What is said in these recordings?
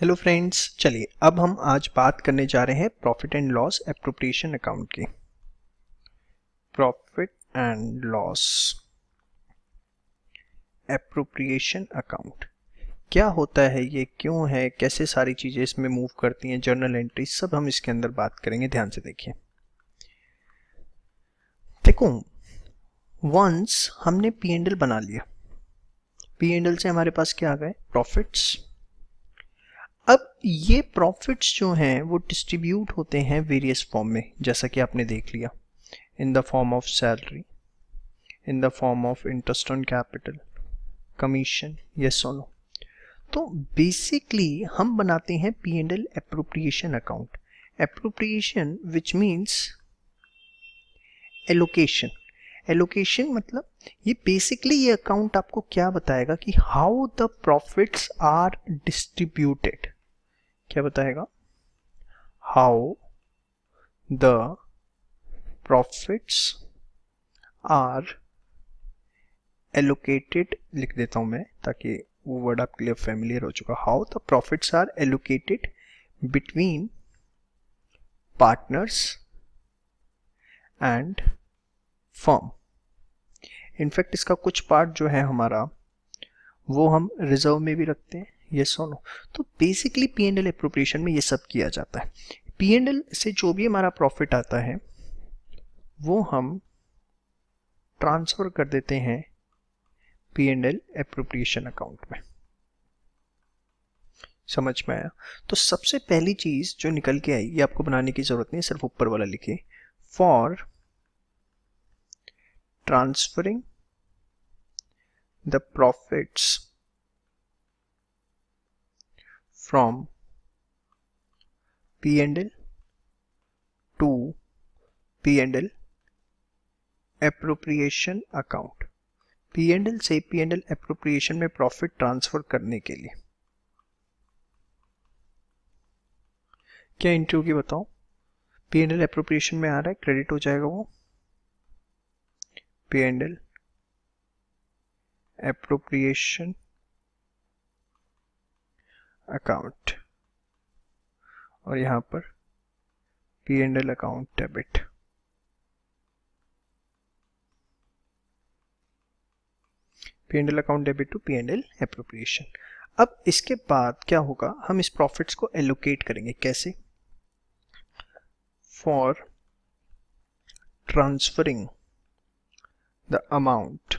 Hello friends चलिए अब हम आज बात करने जा रहे हैं profit and loss appropriation account की profit and loss appropriation account क्या होता है ये क्यों है कैसे सारी चीज़ें इसमें मूव करती हैं जर्नल एंट्री सब हम इसके अंदर बात करेंगे ध्यान से देखिए देखो वंस हमने पी एंडल बना लिया पी एंडल से हमारे पास क्या आ गए प्रॉफिट्स अब ये प्रॉफिट्स जो हैं वो डिस्ट्रीब्यूट होते हैं वेरियस फॉर्म में जैसा कि आपने देख लिया in the form of salary in the form of interest on capital commission ये सोनो तो बेसिकली हम बनाते हैं P and L appropriation account appropriation which means allocation allocation मतलब ये बेसिकली ये अकाउंट आपको क्या बताएगा कि how the profits are distributed क्या बताएगा how the profits are allocated लिख देता हूं मैं ताकि वो वर्ड आपके लिए फेमिलियर हो चुका how the profits are allocated between partners and firm in fact इसका कुछ पार्ट जो है हमारा वो हम रिजर्व में भी रखते हैं यस और नो तो बेसिकली पी एंड एल में ये सब किया जाता है पी एंड एल से जो भी हमारा प्रॉफिट आता है वो हम ट्रांसफ़र कर देते हैं पी एंड एल अकाउंट में समझ में आया तो सबसे पहली चीज़ जो निकल के आई ये आपको बनाने की ज़रूरत नहीं सिर्फ ऊपर वाला लिखे for transferring the profits from P&L to P&L appropriation account P&L से P&L appropriation में प्रॉफिट ट्रांसफर करने के लिए क्या इंटरव्यू की बताओ पी एंड एल अप्रोप्रिएशन में आ रहा है क्रेडिट हो जाएगा वो P and L appropriation account और यहाँ पर P and L account debit P and L account debit to P and L appropriation अब इसके बाद क्या होगा हम इस प्रॉफिट्स को एलोकेट करेंगे कैसे for transferring the amount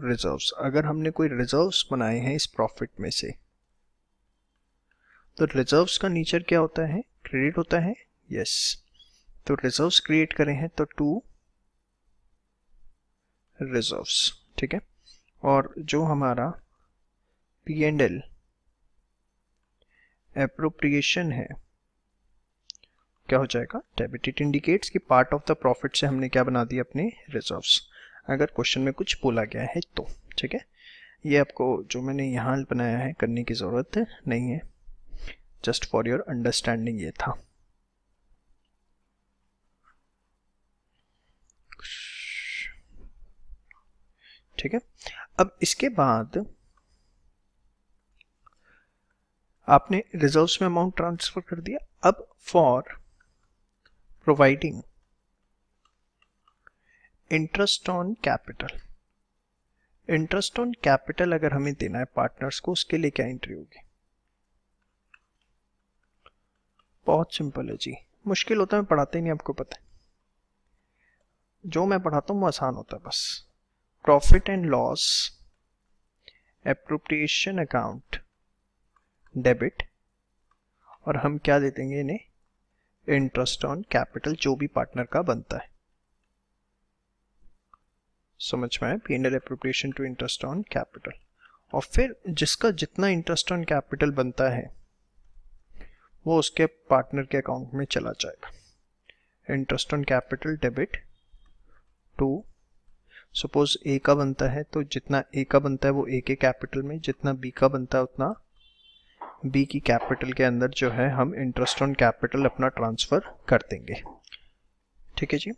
to reserves अगर हमने कोई रिजर्व्स बनाए हैं इस प्रॉफिट में से तो रिजर्व्स का नेचर क्या होता है क्रेडिट होता है यस yes. तो रिजर्व्स क्रिएट करें हैं तो टू रिजर्व्स ठीक है और जो हमारा पी एंड एल एप्रोप्रिएशन है क्या हो जाएगा डेबिट इट इंडिकेट्स कि पार्ट ऑफ द प्रॉफिट से हमने क्या बना दिया अपने रिजर्व्स अगर क्वेश्चन में कुछ बोला गया है तो ठीक है ये आपको जो मैंने यहाँ बनाया है करने की ज़रूरत नहीं है जस्ट फॉर योर अंडरस्टैंडिंग ये था ठीक है अब इसके बाद आपने रिजर्व्स में अमाउंट ट्रांसफर कर दिया अब for providing interest on capital interest on capital अगर हमें देना है पार्टनर्स को उसके लिए क्या एंट्री होगी बहुत सिंपल है जी मुश्किल होता है पढ़ाते ही नहीं आपको पता है जो मैं पढ़ाता हूँ वो आसान होता है बस profit and loss appropriation account debit और हम क्या दे देंगे इन्हें इंटरेस्ट ऑन कैपिटल जो भी पार्टनर का बनता है समझ में आया P and L appropriation to interest on capital और फिर जिसका जितना इंटरेस्ट ऑन कैपिटल बनता है वो उसके पार्टनर के अकाउंट में चला जाएगा interest on capital debit to suppose A का बनता है तो जितना ए का बनता है वो ए के कैपिटल में जितना बी का बनता है उतना बी की कैपिटल के अंदर जो है हम इंटरेस्ट ऑन कैपिटल अपना ट्रांसफ़र कर देंगे ठीक है जी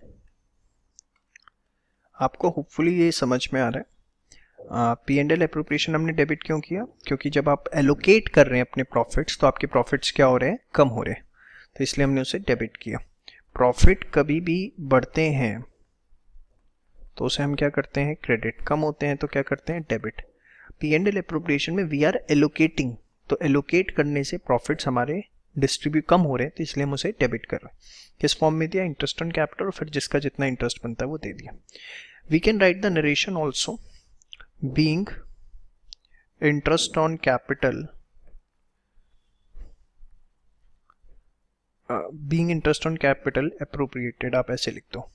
आपको होपफुली ये समझ में आ रहा है पी एंड एल अप्रोप्रिएशन हमने डेबिट क्यों किया क्योंकि जब आप एलोकेट कर रहे हैं अपने प्रॉफिट्स तो आपके प्रॉफिट्स क्या हो रहे हैं कम हो रहे हैं तो इसलिए हमने उसे डेबिट किया प्रॉफिट कभी भी बढ़ते हैं तो उसे हम क्या करते हैं क्रेडिट कम होते हैं तो क्या करते हैं debit P and L appropriation में वी आर एलोकेटिंग तो एलोकेट करने से प्रॉफिट्स हमारे डिस्ट्रीब्यूट कम हो रहे हैं तो इसलिए हम उसे डेबिट कर रहे हैं किस फॉर्म में दिया इंटरेस्ट ऑन कैपिटल और फिर जिसका जितना इंटरेस्ट बनता है वो दे दिया we can write the narration also being interest on capital being interest on capital appropriated आप ऐसे लिख दो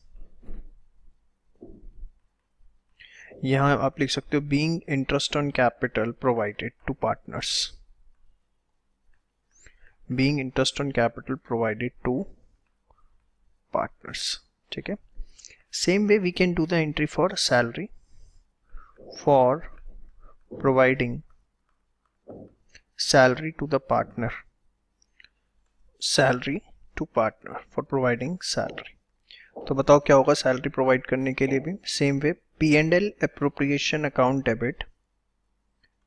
यहां आप लिख सकते हो being interest on capital provided to partners being interest on capital provided to partners okay same way we can do the entry for salary for providing salary to the partner salary to partner for providing salary तो बताओ क्या होगा salary provide करने के लिए भी same way P and L appropriation account debit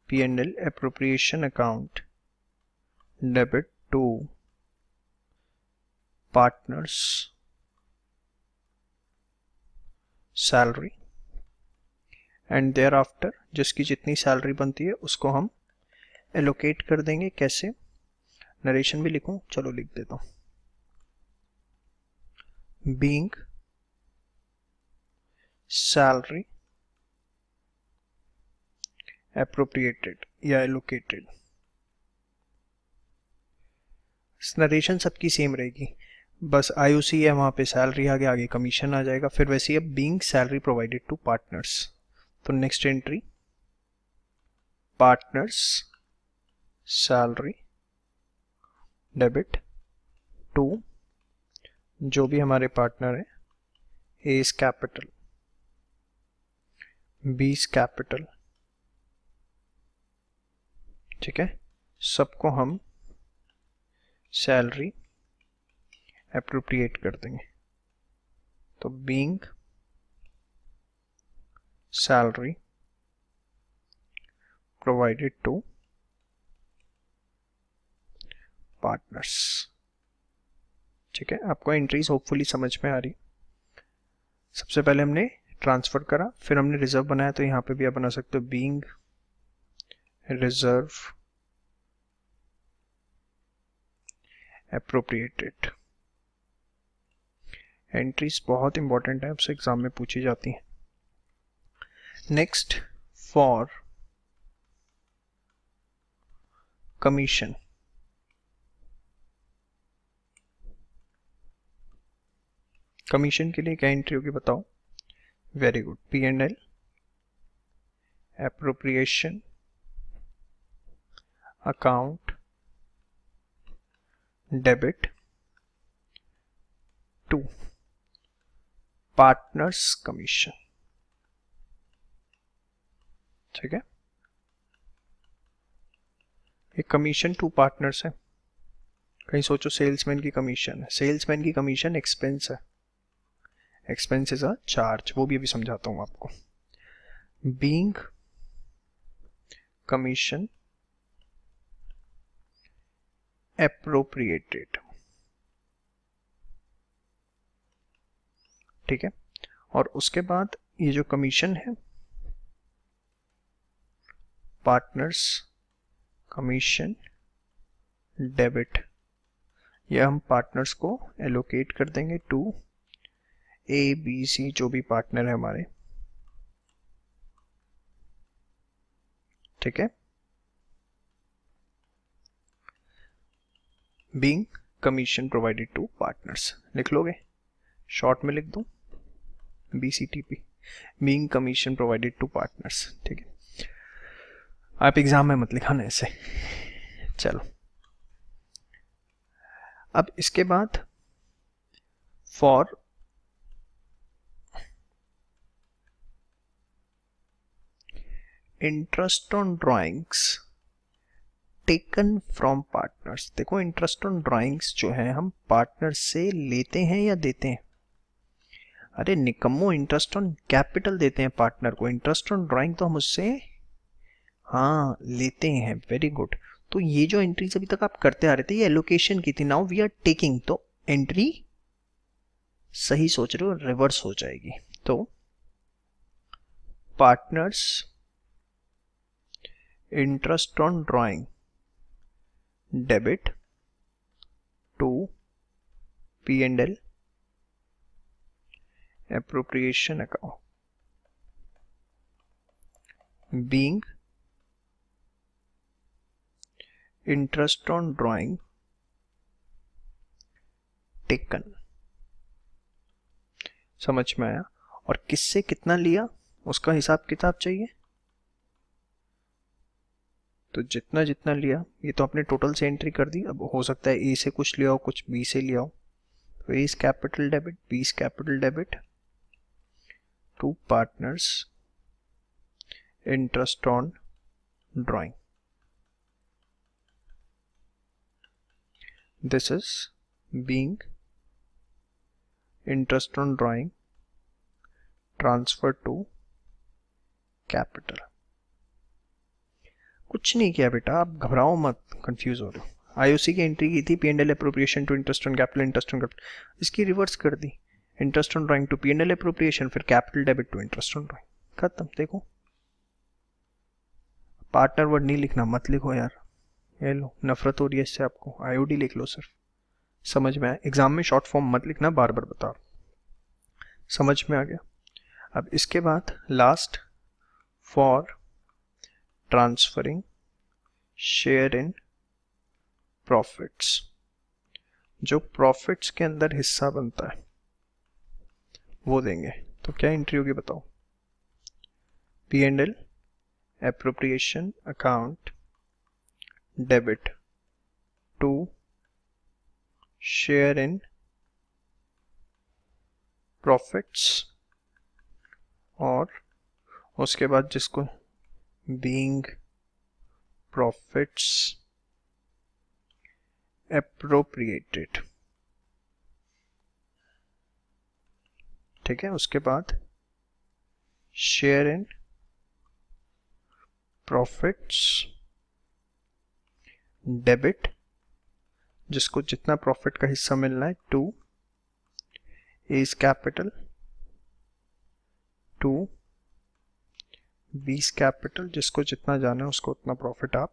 P and L appropriation account debit to partners salary and thereafter जिसकी जितनी सैलरी बनती है उसको हम एलोकेट कर देंगे कैसे नरेशन भी लिखूं चलो लिख देता हूं बींग सैलरी appropriated या allocated नरेशन सबकी सेम रहेगी बस आई है वहाँ पे सैलरी आगे आगे कमीशन आ जाएगा फिर वैसे अब being salary provided to partners तो next entry partners salary debit to जो भी हमारे पार्टनर हैं ए कैपिटल बी कैपिटल ठीक है सबको हम सैलरी अप्रोप्रिएट कर देंगे तो being salary provided to partners ठीक है आपको एंट्रीज होपफुली समझ में आ रही सबसे पहले हमने ट्रांसफर करा फिर हमने रिजर्व बनाया तो यहां पे भी आप बना सकते हो बींग रिजर्व एप्रोप्रिएटेड एंट्रीज बहुत इंपॉर्टेंट है आपसे एग्जाम में पूछी जाती हैं नेक्स्ट फॉर कमीशन कमीशन के लिए क्या एंट्री होगी बताओ very good P and L appropriation account debit to partners commission ठीक है ये कमीशन टू पार्टनर्स है कहीं सोचो सेल्समैन की कमीशन है सेल्समैन की कमीशन एक्सपेंस है एक्सपेंसेस अ चार्ज वो भी अभी समझाता हूं आपको बींग कमीशन appropriated ठीक है और उसके बाद ये जो कमीशन है पार्टनर्स कमीशन डेबिट यह हम पार्टनर्स को एलोकेट कर देंगे टू ए बी सी जो भी पार्टनर है हमारे ठीक है being commission provided to partners लिख लोगे शॉर्ट में लिख दूँ B C T P being commission provided to partners ठीक है आप एग्ज़ाम में मत लिखाना ऐसे चलो अब इसके बाद for interest on drawings taken from partners देखो इंटरेस्ट ऑन ड्राइंग्स जो है हम पार्टनर से लेते हैं या देते हैं अरे निकम्मो इंटरेस्ट ऑन कैपिटल देते हैं पार्टनर को इंटरेस्ट ऑन ड्राइंग तो हम उससे हाँ लेते हैं वेरी गुड तो ये जो एंट्रीज अभी तक आप करते आ रहे थे ये एलोकेशन की थी नाउ वी आर टेकिंग तो एंट्री सही सोच रहे हो रिवर्स हो जाएगी तो partners interest on drawing debit to P&L appropriation account being interest on drawing taken समझ में आया और किससे कितना लिया उसका हिसाब किताब चाहिए तो जितना जितना लिया ये तो आपने टोटल से एंट्री कर दी अब हो सकता है ए से कुछ लिया हो कुछ बी से लिया हो तो A is capital debit B is capital debit to partners interest on drawing this is being interest on drawing transfer to capital कुछ नहीं किया बेटा आप घबराओ मत कंफ्यूज हो रहे हो आईओसी की एंट्री की थी P and L appropriation to interest on capital interest on capital इसकी रिवर्स कर दी interest on drawing to P and L appropriation फिर capital debit to interest on drawing खत्म देखो पार्टनर वर्ड नहीं लिखना मत लिखो यार ये लो नफरत हो रही है इससे आपको आईओडी लिख लो सिर्फ समझ में आया एग्जाम में शॉर्ट फॉर्म मत लिखना बार बार बता समझ में आ गया अब इसके बाद last for transferring share in profits जो प्रॉफिट्स के अंदर हिस्सा बनता है वो देंगे तो क्या एंट्री होगी बताओ P and L appropriation account debit to share in profits और उसके बाद जिसको being profits appropriated ठीक है उसके बाद शेयर इन प्रॉफिट्स डेबिट जिसको जितना प्रॉफिट का हिस्सा मिलना है to A's capital to B's capital जिसको जितना जाना है उसको उतना प्रॉफिट आप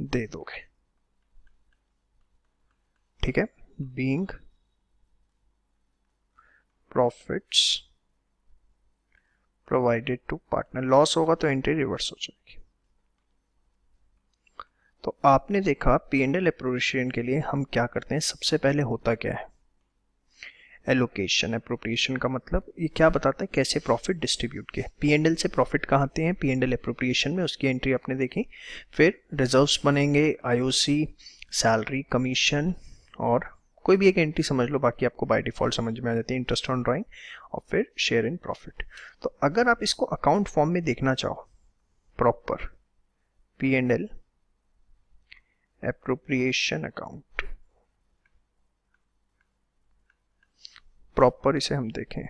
दे दोगे ठीक है being profits provided to partner loss होगा तो एंट्री रिवर्स हो जाएगी तो आपने देखा पी एंड एल के लिए हम क्या करते हैं सबसे पहले होता क्या है एलोकेशन अप्रोप्रिएशन का मतलब ये क्या बताता है कैसे प्रॉफिट डिस्ट्रीब्यूट किया पी एंड एल से प्रॉफिट कहाँ आते हैं पी एंड एल अप्रोप्रिएशन में उसकी एंट्री आपने देखी फिर रिजर्व्स बनेंगे आईओसी सैलरी कमीशन और कोई भी एक एंट्री समझ लो बाकी आपको बाय डिफॉल्ट समझ में आ जाती है इंटरेस्ट ऑन ड्राइंग और फिर शेयर इन प्रॉफिट तो अगर आप इसको अकाउंट फॉर्म में देखना चाहो proper P and L appropriation account proper इसे हम देखें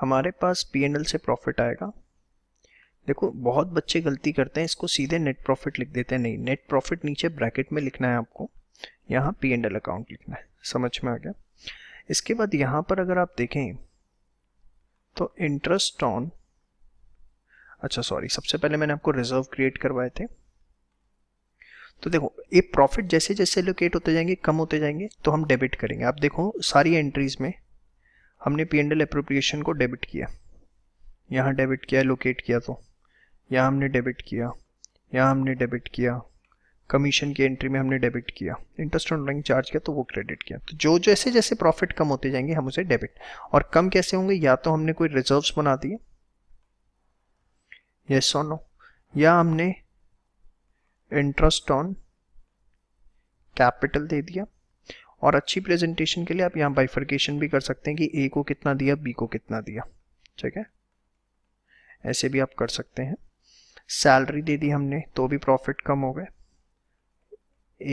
हमारे पास पी से प्रॉफिट आएगा देखो बहुत बच्चे गलती करते हैं इसको सीधे नेट प्रॉफिट लिख देते हैं नहीं नेट प्रॉफिट नीचे ब्रैकेट में लिखना है आपको यहाँ पी एंड एल अकाउंट लिखना है समझ में आ गया इसके बाद यहाँ पर अगर आप देखें तो इंटरेस्ट ऑन अच्छा सॉरी सबसे पहले मैंने आपको रिजर्व क्रिएट करवाए थे तो देखो ये प्रॉफिट जैसे जैसे लोकेट होते जाएंगे कम होते जाएंगे तो हम डेबिट करेंगे आप देखो सारी एंट्रीज में हमने पी एंड एल अप्रोप्रिएशन को डेबिट किया यहाँ डेबिट किया लोकेट किया तो यहाँ हमने डेबिट किया यहाँ हमने डेबिट किया कमीशन की एंट्री में हमने डेबिट किया इंटरेस्ट ऑन रनिंग चार्ज किया तो वो क्रेडिट किया तो जो जैसे जैसे प्रॉफिट कम होते जाएंगे हम उसे डेबिट और कम कैसे होंगे या तो हमने कोई रिजर्व्स बना दिए यस और नो या हमने इंटरेस्ट ऑन कैपिटल दे दिया और अच्छी प्रेजेंटेशन के लिए आप यहाँ बाइफर्केशन भी कर सकते हैं कि ए को कितना दिया बी को कितना दिया ठीक है ऐसे भी आप कर सकते हैं सैलरी दे दी हमने तो भी प्रॉफिट कम हो गए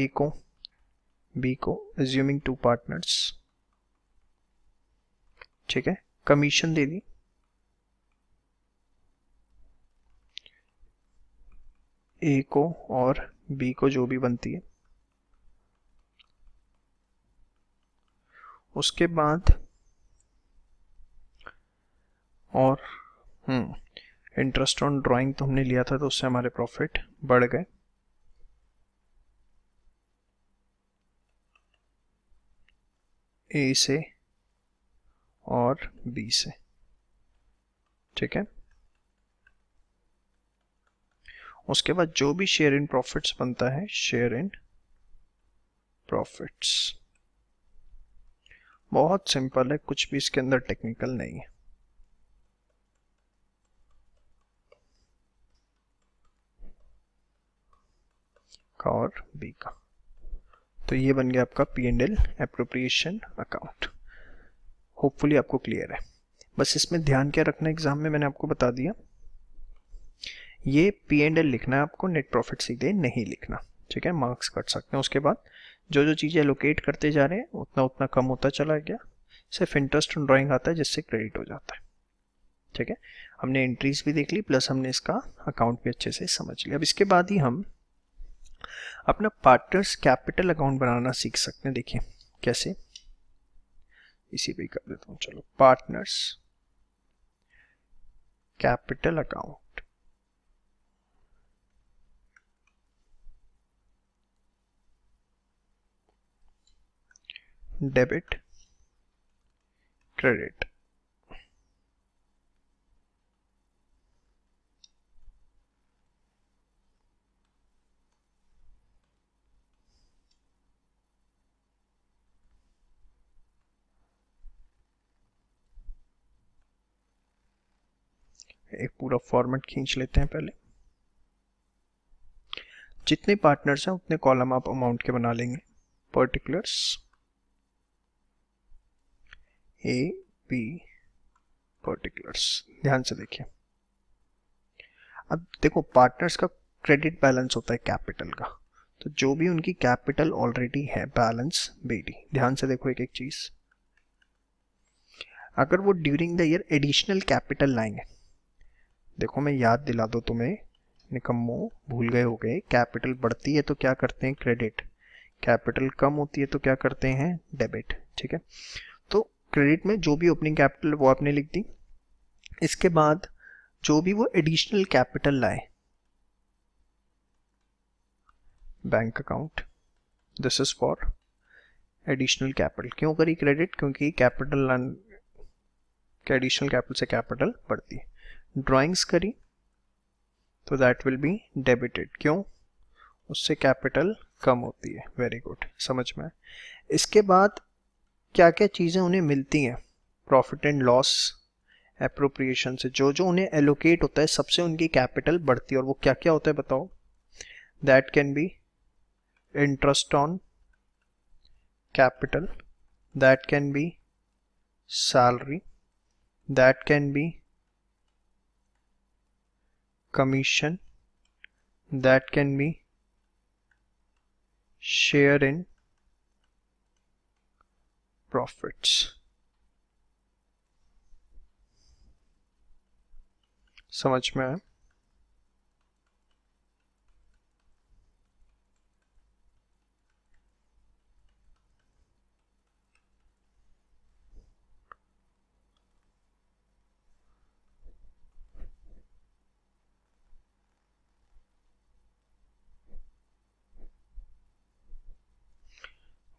ए को बी को एज्यूमिंग टू पार्टनर्स ठीक है कमीशन दे दी ए को और बी को जो भी बनती है उसके बाद और हम्म इंटरेस्ट ऑन ड्राइंग तो हमने लिया था तो उससे हमारे प्रॉफिट बढ़ गए ए से और बी से ठीक है उसके बाद जो भी शेयर इन प्रॉफिट्स बनता है शेयर इन प्रॉफिट्स बहुत सिंपल है कुछ भी इसके अंदर टेक्निकल नहीं है और बी का तो ये बन गया आपका P and L appropriation account hopefully आपको क्लियर है बस इसमें ध्यान क्या रखना एग्जाम में मैंने आपको बता दिया ये पी एंड एल लिखना है आपको नेट प्रॉफिट सीधे नहीं लिखना ठीक है मार्क्स कट सकते हैं उसके बाद जो जो चीज़ें लोकेट करते जा रहे हैं उतना उतना कम होता चला गया सिर्फ इंटरेस्ट ऑन ड्राइंग आता है जिससे क्रेडिट हो जाता है ठीक है हमने एंट्रीज भी देख ली प्लस हमने इसका अकाउंट भी अच्छे से समझ लिया अब इसके बाद ही हम अपना पार्टनर्स कैपिटल अकाउंट बनाना सीख सकते हैं देखिए कैसे इसी पे कर देता हूँ चलो partners capital account debit credit एक पूरा फॉर्मेट खींच लेते हैं पहले जितने पार्टनर्स हैं उतने कॉलम आप अमाउंट के बना लेंगे पर्टिकुलर्स ए बी पर्टिकुलर्स ध्यान से देखिए अब देखो पार्टनर्स का क्रेडिट बैलेंस होता है कैपिटल का तो जो भी उनकी कैपिटल ऑलरेडी है बैलेंस बेटी ध्यान से देखो एक एक चीज अगर वो during the year additional capital लाएंगे देखो मैं याद दिला दो तुम्हें निकम्मो भूल गए हो गए कैपिटल बढ़ती है तो क्या करते हैं क्रेडिट कैपिटल कम होती है तो क्या करते हैं डेबिट ठीक है क्रेडिट में जो भी ओपनिंग कैपिटल वो आपने लिख दी इसके बाद जो भी वो एडिशनल कैपिटल लाए bank account this is for additional capital क्यों करी क्रेडिट क्योंकि कैपिटल एडिशनल कैपिटल से कैपिटल बढ़ती है ड्राइंग्स करी तो दैट विल बी डेबिटेड क्यों उससे कैपिटल कम होती है वेरी गुड समझ में इसके बाद क्या क्या चीज़ें उन्हें मिलती हैं प्रॉफिट एंड लॉस अप्रोप्रिएशन से जो जो उन्हें एलोकेट होता है सबसे उनकी कैपिटल बढ़ती है और वो क्या क्या होता है बताओ that can be interest on capital that can be salary that can be commission that can be share in profit. So much, आया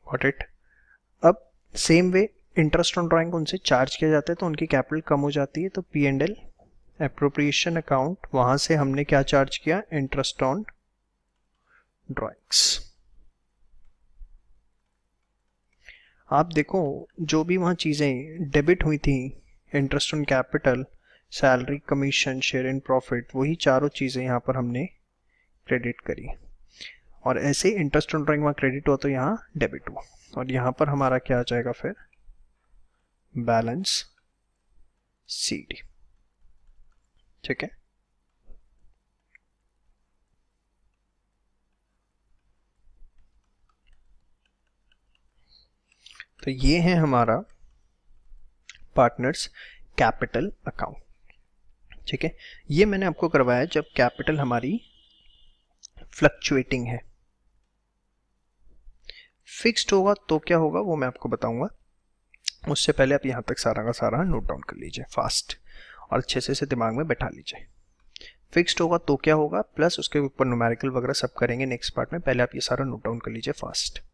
got it Up. Same way interest on drawing उनसे चार्ज किया जाता है तो उनकी capital कम हो जाती है तो P and L appropriation account वहां से हमने क्या चार्ज किया इंटरेस्ट ऑन ड्राइंग्स आप देखो जो भी वहां चीज़ें डेबिट हुई थी interest on capital salary commission share in profit वही चारों चीज़ें यहां पर हमने क्रेडिट करी और ऐसे इंटरेस्ट ऑन ड्राइंग वहां क्रेडिट हुआ तो यहाँ डेबिट हुआ और यहां पर हमारा क्या आ जाएगा फिर बैलेंस सी डी ठीक है तो ये है हमारा पार्टनर्स कैपिटल अकाउंट ठीक है ये मैंने आपको करवाया जब कैपिटल हमारी फ्लक्चुएटिंग है फिक्स्ड होगा तो क्या होगा वो मैं आपको बताऊंगा उससे पहले आप यहाँ तक सारा का सारा नोट डाउन कर लीजिए फास्ट और अच्छे से इसे दिमाग में बैठा लीजिए फिक्स्ड होगा तो क्या होगा प्लस उसके ऊपर न्यूमेरिकल वगैरह सब करेंगे नेक्स्ट पार्ट में पहले आप ये सारा नोट डाउन कर लीजिए फास्ट